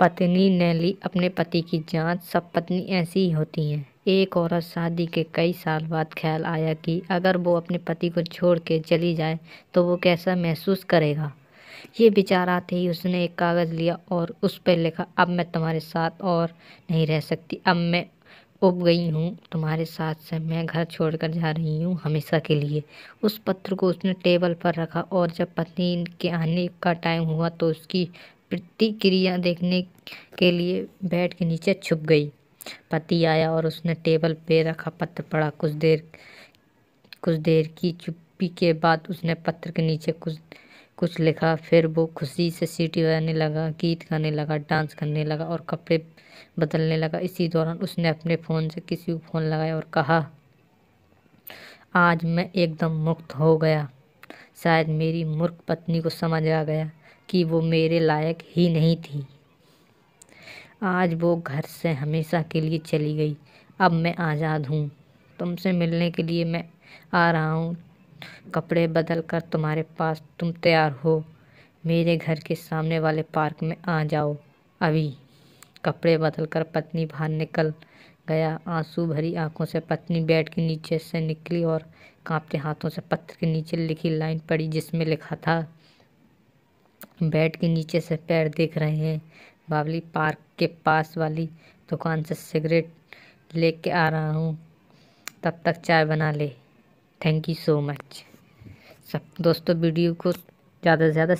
पत्नी ने ली अपने पति की जांच सब पत्नी ऐसी ही होती हैं एक औरत शादी के कई साल बाद ख्याल आया कि अगर वो अपने पति को छोड़ के चली जाए तो वो कैसा महसूस करेगा ये विचार आते ही उसने एक कागज़ लिया और उस पर लिखा अब मैं तुम्हारे साथ और नहीं रह सकती अब मैं उब गई हूँ तुम्हारे साथ से मैं घर छोड़कर जा रही हूँ हमेशा के लिए उस पत्र को उसने टेबल पर रखा और जब पत्नी के आने का टाइम हुआ तो उसकी प्रतिक्रिया देखने के लिए बेड के नीचे छुप गई पति आया और उसने टेबल पे रखा पत्र पढ़ा कुछ देर कुछ देर की चुप्पी के बाद उसने पत्र के नीचे कुछ कुछ लिखा फिर वो खुशी से सीटी बजाने लगा गीत गाने लगा डांस करने लगा और कपड़े बदलने लगा इसी दौरान उसने अपने फ़ोन से किसी को फ़ोन लगाया और कहा आज मैं एकदम मुक्त हो गया शायद मेरी मूर्ख पत्नी को समझ आ गया कि वो मेरे लायक ही नहीं थी आज वो घर से हमेशा के लिए चली गई अब मैं आज़ाद हूँ तुमसे मिलने के लिए मैं आ रहा हूँ कपड़े बदल कर तुम्हारे पास तुम तैयार हो मेरे घर के सामने वाले पार्क में आ जाओ अभी कपड़े बदल कर पत्नी बाहर निकल गया आंसू भरी आंखों से पत्नी बेड के नीचे से निकली और कांपते हाथों से पत्थर के नीचे लिखी लाइन पड़ी जिसमें लिखा था बेड के नीचे से पैर देख रहे हैं बावली पार्क के पास वाली दुकान से सिगरेट लेके आ रहा हूँ तब तक चाय बना ले थैंक यू सो मच सब दोस्तों वीडियो को ज़्यादा से ज़्यादा